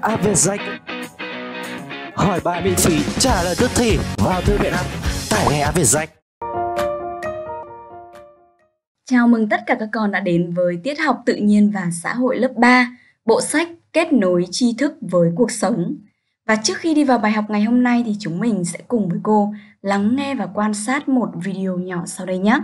Áp à, về danh hỏi bài miễn phí trả lời tức thì vào thư viện app tải ngay Áp về danh Chào mừng tất cả các con đã đến với tiết học tự nhiên và xã hội lớp 3, bộ sách kết nối tri thức với cuộc sống. Và trước khi đi vào bài học ngày hôm nay thì chúng mình sẽ cùng với cô lắng nghe và quan sát một video nhỏ sau đây nhé.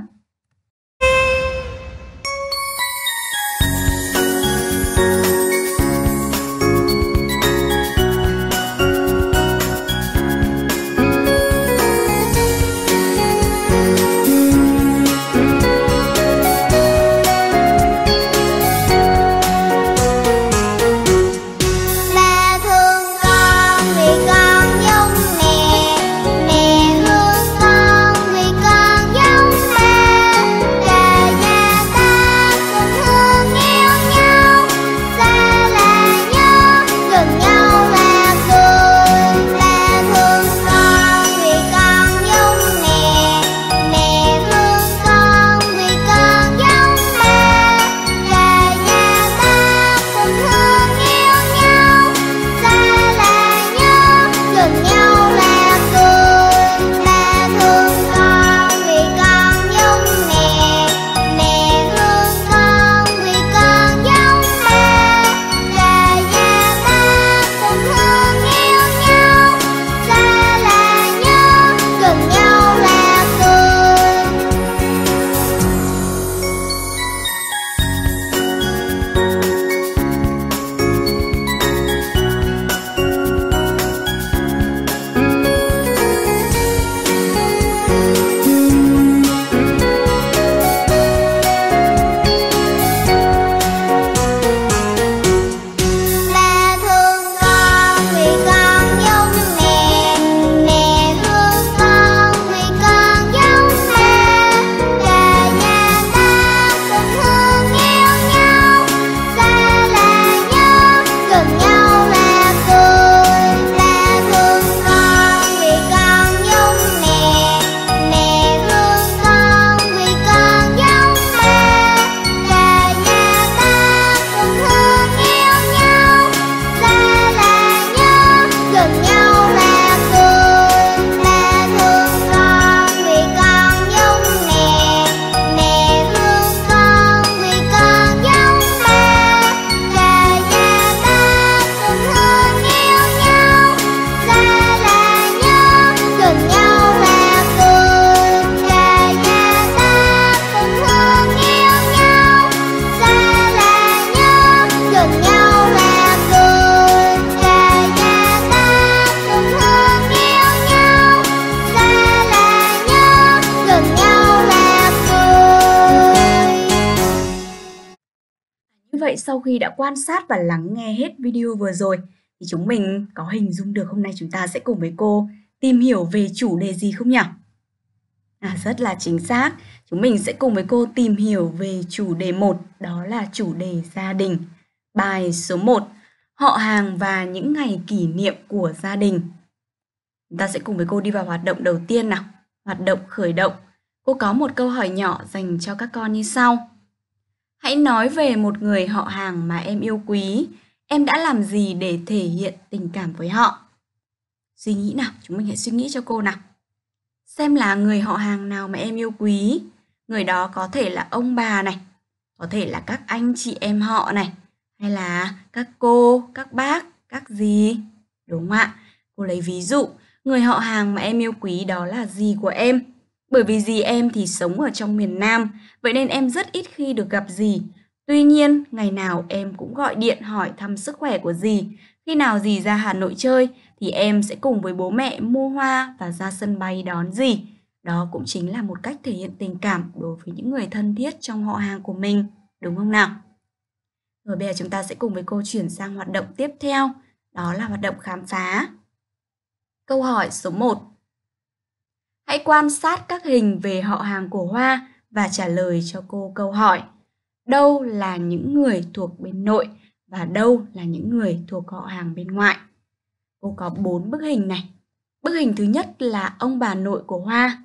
vậy sau khi đã quan sát và lắng nghe hết video vừa rồi thì chúng mình có hình dung được hôm nay chúng ta sẽ cùng với cô tìm hiểu về chủ đề gì không nhỉ? À, rất là chính xác. Chúng mình sẽ cùng với cô tìm hiểu về chủ đề 1, đó là chủ đề gia đình. Bài số 1, họ hàng và những ngày kỷ niệm của gia đình. Chúng ta sẽ cùng với cô đi vào hoạt động đầu tiên nào. Hoạt động khởi động. Cô có một câu hỏi nhỏ dành cho các con như sau. Hãy nói về một người họ hàng mà em yêu quý, em đã làm gì để thể hiện tình cảm với họ? Suy nghĩ nào, chúng mình hãy suy nghĩ cho cô nào. Xem là người họ hàng nào mà em yêu quý, người đó có thể là ông bà này, có thể là các anh chị em họ này, hay là các cô, các bác, các gì, đúng không ạ? Cô lấy ví dụ, người họ hàng mà em yêu quý đó là gì của em? Bởi vì dì em thì sống ở trong miền Nam, vậy nên em rất ít khi được gặp dì. Tuy nhiên, ngày nào em cũng gọi điện hỏi thăm sức khỏe của dì. Khi nào dì ra Hà Nội chơi thì em sẽ cùng với bố mẹ mua hoa và ra sân bay đón dì. Đó cũng chính là một cách thể hiện tình cảm đối với những người thân thiết trong họ hàng của mình, đúng không nào? Rồi bây giờ chúng ta sẽ cùng với cô chuyển sang hoạt động tiếp theo, đó là hoạt động khám phá. Câu hỏi số 1 Hãy quan sát các hình về họ hàng của Hoa và trả lời cho cô câu hỏi. Đâu là những người thuộc bên nội và đâu là những người thuộc họ hàng bên ngoại? Cô có 4 bức hình này. Bức hình thứ nhất là ông bà nội của Hoa.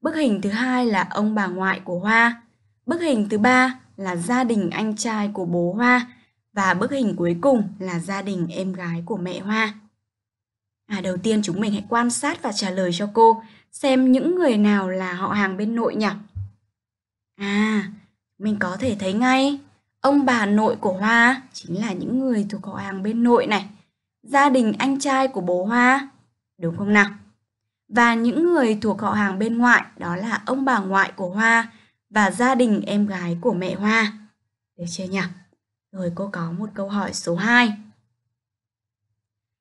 Bức hình thứ hai là ông bà ngoại của Hoa. Bức hình thứ ba là gia đình anh trai của bố Hoa và bức hình cuối cùng là gia đình em gái của mẹ Hoa. À, đầu tiên chúng mình hãy quan sát và trả lời cho cô xem những người nào là họ hàng bên nội nhỉ? À, mình có thể thấy ngay, ông bà nội của Hoa chính là những người thuộc họ hàng bên nội này, gia đình anh trai của bố Hoa, đúng không nào? Và những người thuộc họ hàng bên ngoại đó là ông bà ngoại của Hoa và gia đình em gái của mẹ Hoa. Được chưa nhỉ? Rồi cô có một câu hỏi số 2.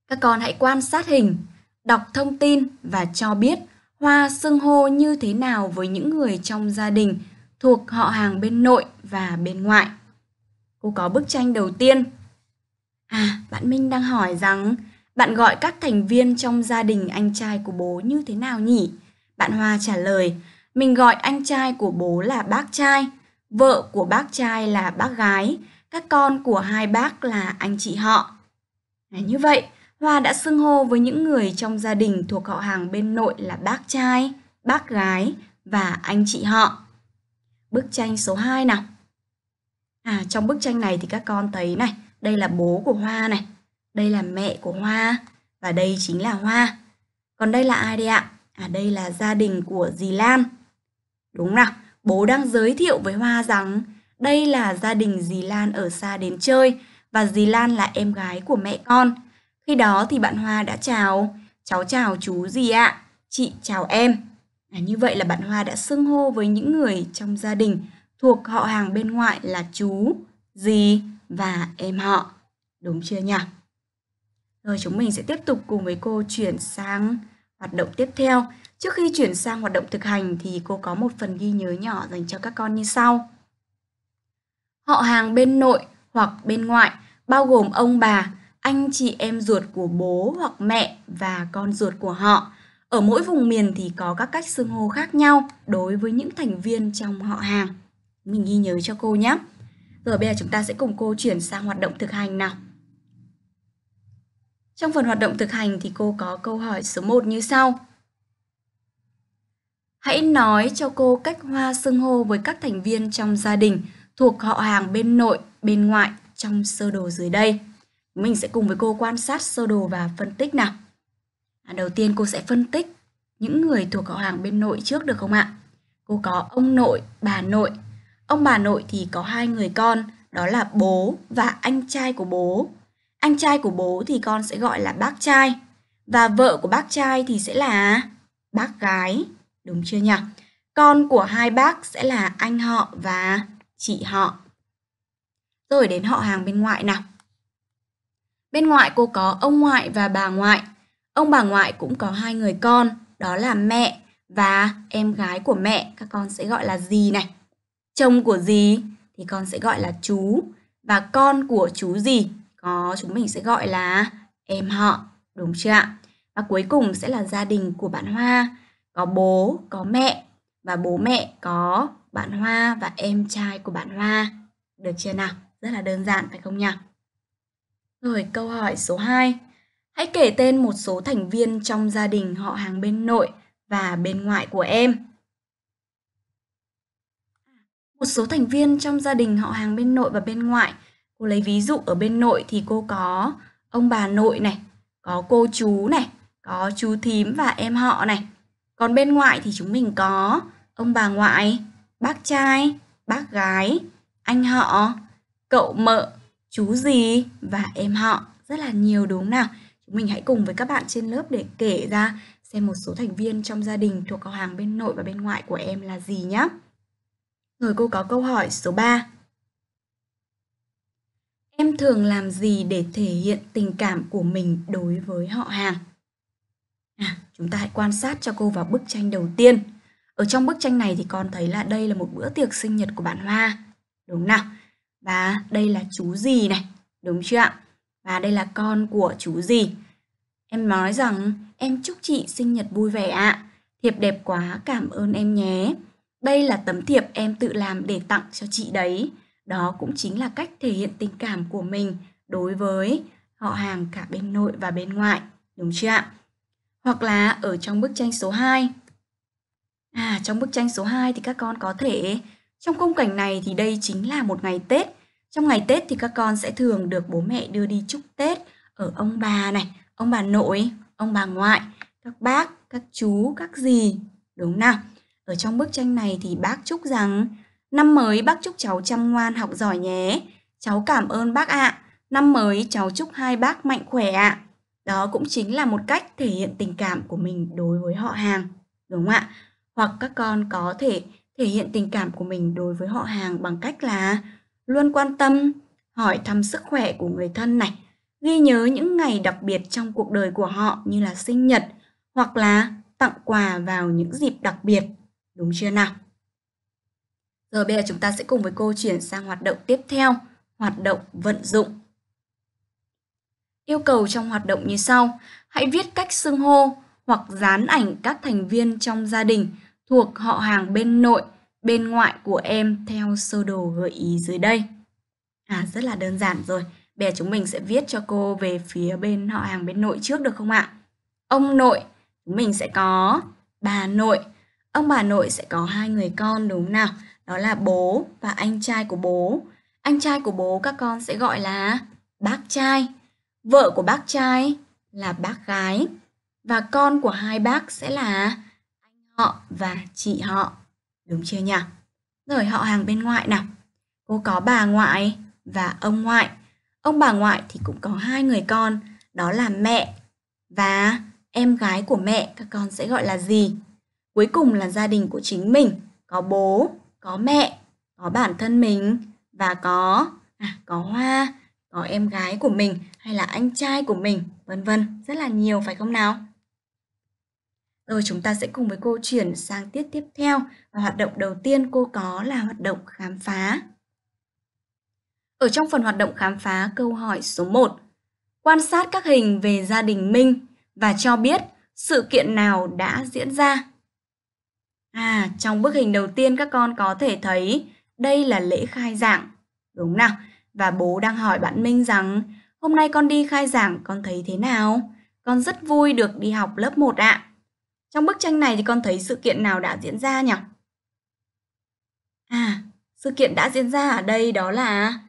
Các con hãy quan sát hình, đọc thông tin và cho biết Hoa xưng hô như thế nào với những người trong gia đình thuộc họ hàng bên nội và bên ngoại. Cô có bức tranh đầu tiên. À, bạn Minh đang hỏi rằng bạn gọi các thành viên trong gia đình anh trai của bố như thế nào nhỉ? Bạn Hoa trả lời, mình gọi anh trai của bố là bác trai, vợ của bác trai là bác gái, các con của hai bác là anh chị họ. À, như vậy, Hoa đã xưng hô với những người trong gia đình thuộc họ hàng bên nội là bác trai, bác gái và anh chị họ. Bức tranh số 2 nào. À trong bức tranh này thì các con thấy này, đây là bố của Hoa này, đây là mẹ của Hoa và đây chính là Hoa. Còn đây là ai đây ạ? À đây là gia đình của dì Lan. Đúng nào, bố đang giới thiệu với Hoa rằng đây là gia đình dì Lan ở xa đến chơi và dì Lan là em gái của mẹ con khi đó thì bạn Hoa đã chào, cháu chào chú gì ạ, chị chào em. À, như vậy là bạn Hoa đã xưng hô với những người trong gia đình thuộc họ hàng bên ngoại là chú, dì và em họ. Đúng chưa nhỉ? Rồi chúng mình sẽ tiếp tục cùng với cô chuyển sang hoạt động tiếp theo. Trước khi chuyển sang hoạt động thực hành thì cô có một phần ghi nhớ nhỏ dành cho các con như sau. Họ hàng bên nội hoặc bên ngoại bao gồm ông bà, anh chị em ruột của bố hoặc mẹ và con ruột của họ. Ở mỗi vùng miền thì có các cách xưng hô khác nhau đối với những thành viên trong họ hàng. Mình ghi nhớ cho cô nhé. Rồi bây giờ chúng ta sẽ cùng cô chuyển sang hoạt động thực hành nào. Trong phần hoạt động thực hành thì cô có câu hỏi số 1 như sau. Hãy nói cho cô cách Hoa xưng hô với các thành viên trong gia đình thuộc họ hàng bên nội, bên ngoại trong sơ đồ dưới đây. Mình sẽ cùng với cô quan sát sơ đồ và phân tích nào. À, đầu tiên cô sẽ phân tích những người thuộc họ hàng bên nội trước được không ạ? Cô có ông nội, bà nội. Ông bà nội thì có hai người con, đó là bố và anh trai của bố. Anh trai của bố thì con sẽ gọi là bác trai. Và vợ của bác trai thì sẽ là bác gái, đúng chưa nhỉ? Con của hai bác sẽ là anh họ và chị họ. Rồi đến họ hàng bên ngoại nào. Bên ngoại cô có ông ngoại và bà ngoại. Ông bà ngoại cũng có hai người con, đó là mẹ và em gái của mẹ, các con sẽ gọi là dì này. Chồng của dì thì con sẽ gọi là chú và con của chú gì có chúng mình sẽ gọi là em họ đúng chưa ạ và cuối cùng sẽ là gia đình của bạn hoa có bố có mẹ và bố mẹ có bạn hoa và em trai của bạn hoa được chưa nào rất là đơn giản phải không nhỉ rồi câu hỏi số 2. Hãy kể tên một số thành viên trong gia đình họ hàng bên nội và bên ngoại của em. Một số thành viên trong gia đình họ hàng bên nội và bên ngoại. Cô lấy ví dụ ở bên nội thì cô có ông bà nội này, có cô chú này, có chú thím và em họ này. Còn bên ngoại thì chúng mình có ông bà ngoại, bác trai, bác gái, anh họ, cậu mợ chú gì và em họ rất là nhiều đúng không nào? Chúng mình hãy cùng với các bạn trên lớp để kể ra xem một số thành viên trong gia đình thuộc họ hàng bên nội và bên ngoại của em là gì nhé. Rồi cô có câu hỏi số 3. Em thường làm gì để thể hiện tình cảm của mình đối với họ hàng? À, chúng ta hãy quan sát cho cô vào bức tranh đầu tiên. Ở trong bức tranh này thì con thấy là đây là một bữa tiệc sinh nhật của bạn Hoa. Đúng nào? và đây là chú gì này, đúng chưa ạ? Và đây là con của chú gì. Em nói rằng em chúc chị sinh nhật vui vẻ ạ. Thiệp đẹp quá, cảm ơn em nhé. Đây là tấm thiệp em tự làm để tặng cho chị đấy. Đó cũng chính là cách thể hiện tình cảm của mình đối với họ hàng cả bên nội và bên ngoại, đúng chưa ạ? Hoặc là ở trong bức tranh số 2. À, trong bức tranh số 2 thì các con có thể trong khung cảnh này thì đây chính là một ngày Tết. Trong ngày Tết thì các con sẽ thường được bố mẹ đưa đi chúc Tết ở ông bà này, ông bà nội, ông bà ngoại, các bác, các chú, các dì, đúng không nào? Ở trong bức tranh này thì bác chúc rằng Năm mới bác chúc cháu chăm ngoan học giỏi nhé. Cháu cảm ơn bác ạ. À. Năm mới cháu chúc hai bác mạnh khỏe ạ. À. Đó cũng chính là một cách thể hiện tình cảm của mình đối với họ hàng, đúng không ạ? Hoặc các con có thể thể hiện tình cảm của mình đối với họ hàng bằng cách là luôn quan tâm, hỏi thăm sức khỏe của người thân này, ghi nhớ những ngày đặc biệt trong cuộc đời của họ như là sinh nhật hoặc là tặng quà vào những dịp đặc biệt, đúng chưa nào? Giờ bây giờ chúng ta sẽ cùng với cô chuyển sang hoạt động tiếp theo, hoạt động vận dụng. Yêu cầu trong hoạt động như sau, hãy viết cách xưng hô hoặc dán ảnh các thành viên trong gia đình thuộc họ hàng bên nội, bên ngoại của em theo sơ đồ gợi ý dưới đây. À rất là đơn giản rồi. Bây giờ chúng mình sẽ viết cho cô về phía bên họ hàng bên nội trước được không ạ? Ông nội, chúng mình sẽ có bà nội. Ông bà nội sẽ có hai người con đúng không nào? Đó là bố và anh trai của bố. Anh trai của bố các con sẽ gọi là bác trai. Vợ của bác trai là bác gái. Và con của hai bác sẽ là họ và chị họ. Đúng chưa nhỉ? Rồi họ hàng bên ngoại nào. Cô có bà ngoại và ông ngoại. Ông bà ngoại thì cũng có hai người con, đó là mẹ và em gái của mẹ các con sẽ gọi là gì? Cuối cùng là gia đình của chính mình, có bố, có mẹ, có bản thân mình và có à, có hoa, có em gái của mình hay là anh trai của mình, vân vân, rất là nhiều phải không nào? Rồi chúng ta sẽ cùng với cô chuyển sang tiết tiếp theo và hoạt động đầu tiên cô có là hoạt động khám phá. Ở trong phần hoạt động khám phá câu hỏi số 1, quan sát các hình về gia đình Minh và cho biết sự kiện nào đã diễn ra. À, trong bức hình đầu tiên các con có thể thấy đây là lễ khai giảng, đúng nào? Và bố đang hỏi bạn Minh rằng hôm nay con đi khai giảng con thấy thế nào? Con rất vui được đi học lớp 1 ạ. À. Trong bức tranh này thì con thấy sự kiện nào đã diễn ra nhỉ? À, sự kiện đã diễn ra ở đây đó là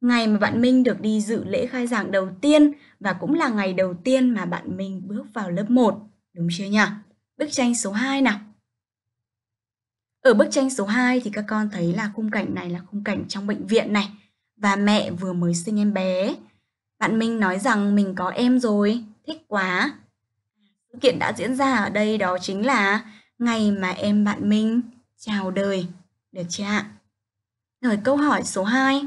ngày mà bạn Minh được đi dự lễ khai giảng đầu tiên và cũng là ngày đầu tiên mà bạn Minh bước vào lớp 1, đúng chưa nhỉ? Bức tranh số 2 nào. Ở bức tranh số 2 thì các con thấy là khung cảnh này là khung cảnh trong bệnh viện này và mẹ vừa mới sinh em bé. Bạn Minh nói rằng mình có em rồi, thích quá, sự kiện đã diễn ra ở đây đó chính là ngày mà em bạn Minh chào đời. Được chưa ạ? Rồi câu hỏi số 2.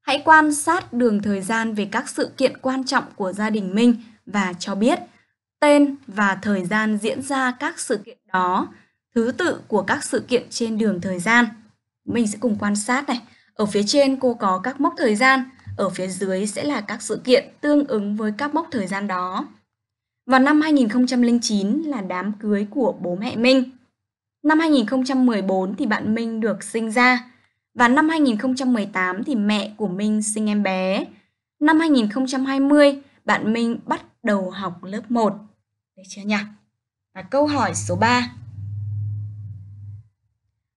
Hãy quan sát đường thời gian về các sự kiện quan trọng của gia đình Minh và cho biết tên và thời gian diễn ra các sự kiện đó, thứ tự của các sự kiện trên đường thời gian. Mình sẽ cùng quan sát này. Ở phía trên cô có các mốc thời gian, ở phía dưới sẽ là các sự kiện tương ứng với các mốc thời gian đó. Vào năm 2009 là đám cưới của bố mẹ Minh. Năm 2014 thì bạn Minh được sinh ra và năm 2018 thì mẹ của Minh sinh em bé. Năm 2020 bạn Minh bắt đầu học lớp 1. Được chưa nhỉ? Và câu hỏi số 3.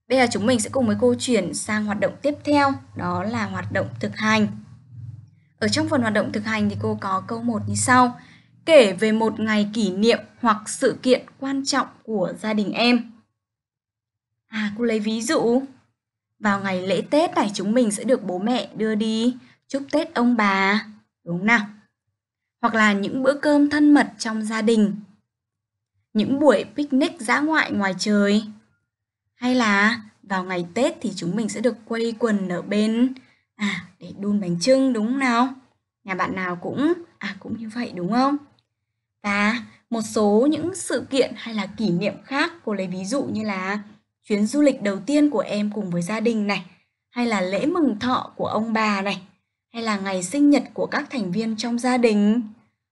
Bây giờ chúng mình sẽ cùng với cô chuyển sang hoạt động tiếp theo, đó là hoạt động thực hành. Ở trong phần hoạt động thực hành thì cô có câu 1 như sau kể về một ngày kỷ niệm hoặc sự kiện quan trọng của gia đình em. À, cô lấy ví dụ. Vào ngày lễ Tết này chúng mình sẽ được bố mẹ đưa đi chúc Tết ông bà, đúng nào? Hoặc là những bữa cơm thân mật trong gia đình. Những buổi picnic dã ngoại ngoài trời. Hay là vào ngày Tết thì chúng mình sẽ được quây quần ở bên à để đun bánh trưng đúng không nào? Nhà bạn nào cũng à cũng như vậy đúng không? và một số những sự kiện hay là kỷ niệm khác cô lấy ví dụ như là chuyến du lịch đầu tiên của em cùng với gia đình này hay là lễ mừng thọ của ông bà này hay là ngày sinh nhật của các thành viên trong gia đình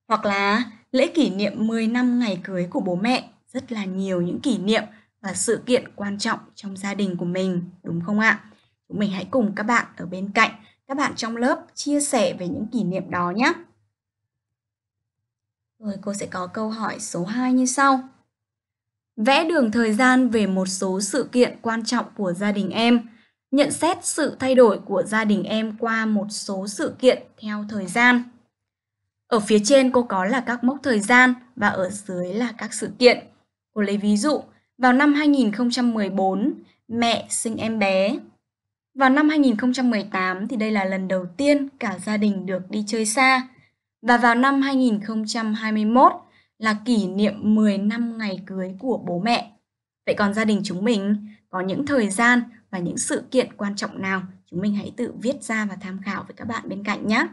hoặc là lễ kỷ niệm 10 năm ngày cưới của bố mẹ rất là nhiều những kỷ niệm và sự kiện quan trọng trong gia đình của mình đúng không ạ chúng mình hãy cùng các bạn ở bên cạnh các bạn trong lớp chia sẻ về những kỷ niệm đó nhé rồi cô sẽ có câu hỏi số 2 như sau. Vẽ đường thời gian về một số sự kiện quan trọng của gia đình em. Nhận xét sự thay đổi của gia đình em qua một số sự kiện theo thời gian. Ở phía trên cô có là các mốc thời gian và ở dưới là các sự kiện. Cô lấy ví dụ, vào năm 2014, mẹ sinh em bé. Vào năm 2018 thì đây là lần đầu tiên cả gia đình được đi chơi xa và vào năm 2021 là kỷ niệm 10 năm ngày cưới của bố mẹ. Vậy còn gia đình chúng mình có những thời gian và những sự kiện quan trọng nào chúng mình hãy tự viết ra và tham khảo với các bạn bên cạnh nhé.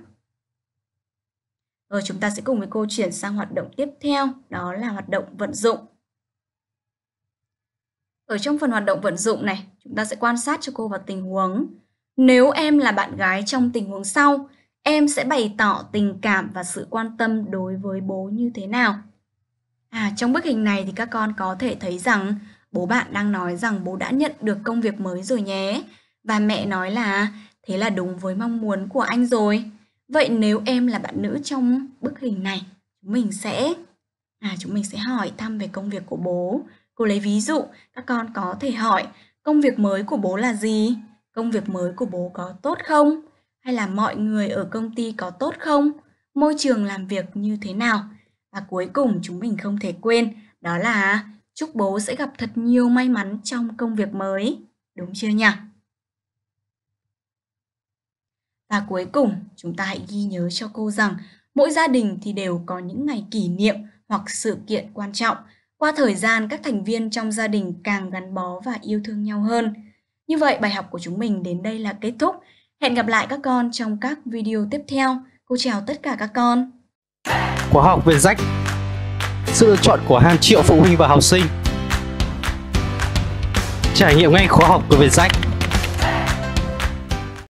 Rồi chúng ta sẽ cùng với cô chuyển sang hoạt động tiếp theo, đó là hoạt động vận dụng. Ở trong phần hoạt động vận dụng này, chúng ta sẽ quan sát cho cô vào tình huống. Nếu em là bạn gái trong tình huống sau, em sẽ bày tỏ tình cảm và sự quan tâm đối với bố như thế nào? À, trong bức hình này thì các con có thể thấy rằng bố bạn đang nói rằng bố đã nhận được công việc mới rồi nhé. Và mẹ nói là thế là đúng với mong muốn của anh rồi. Vậy nếu em là bạn nữ trong bức hình này, chúng mình sẽ à chúng mình sẽ hỏi thăm về công việc của bố. Cô lấy ví dụ, các con có thể hỏi công việc mới của bố là gì? Công việc mới của bố có tốt không? hay là mọi người ở công ty có tốt không, môi trường làm việc như thế nào. Và cuối cùng chúng mình không thể quên đó là chúc bố sẽ gặp thật nhiều may mắn trong công việc mới, đúng chưa nhỉ? Và cuối cùng, chúng ta hãy ghi nhớ cho cô rằng mỗi gia đình thì đều có những ngày kỷ niệm hoặc sự kiện quan trọng. Qua thời gian, các thành viên trong gia đình càng gắn bó và yêu thương nhau hơn. Như vậy, bài học của chúng mình đến đây là kết thúc. Hẹn gặp lại các con trong các video tiếp theo. Cô chào tất cả các con. Khóa học về rách Sự lựa chọn của hàng triệu phụ huynh và học sinh Trải nghiệm ngay khóa học của Việt Rách